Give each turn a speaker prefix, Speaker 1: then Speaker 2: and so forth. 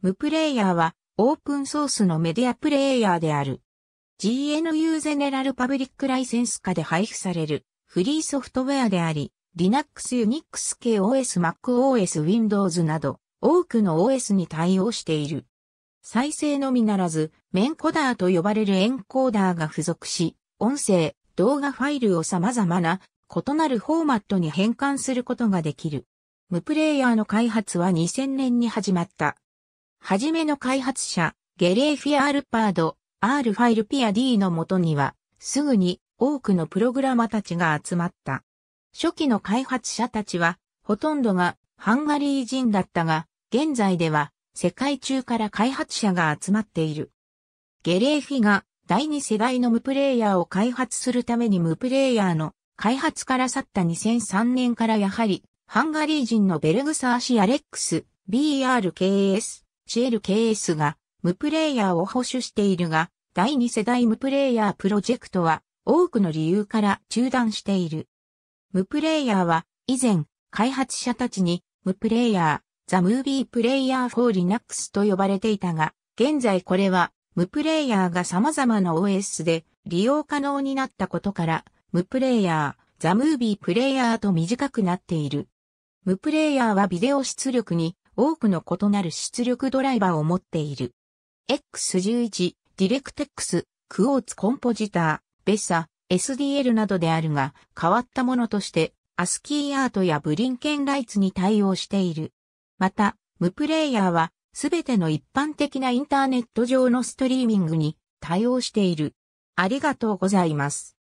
Speaker 1: ムプレイヤーはオープンソースのメディアプレイヤーである。GNU ゼネラルパブリックライセンス下で配布されるフリーソフトウェアであり、Linux、Unix、KOS、MacOS、Windows など多くの OS に対応している。再生のみならず、メンコダーと呼ばれるエンコーダーが付属し、音声、動画ファイルを様々な異なるフォーマットに変換することができる。ムプレイヤーの開発は2000年に始まった。はじめの開発者、ゲレーフィア・アルパード、R ファイルピア D のもとには、すぐに多くのプログラマたちが集まった。初期の開発者たちは、ほとんどがハンガリー人だったが、現在では世界中から開発者が集まっている。ゲレーフィが第二世代の無プレイヤーを開発するために無プレイヤーの開発から去った2003年からやはりハンガリー人のベルグサーシアレックス BRKS チェル KS が無プレイヤーを保守しているが、第2世代無プレイヤープロジェクトは多くの理由から中断している。無プレイヤーは以前開発者たちに無プレイヤー、ザ・ムービープレイヤーフォー・ Linux と呼ばれていたが、現在これは無プレイヤーが様々な OS で利用可能になったことから、無プレイヤー、ザ・ムービープレイヤーと短くなっている。無プレイヤーはビデオ出力に多くの異なる出力ドライバーを持っている。X11、DirectX、クオーツコンポジター、ベサ、SDL などであるが、変わったものとして、アスキーアートやブリンケンライツに対応している。また、無プレイヤーは、すべての一般的なインターネット上のストリーミングに対応している。ありが
Speaker 2: とうございます。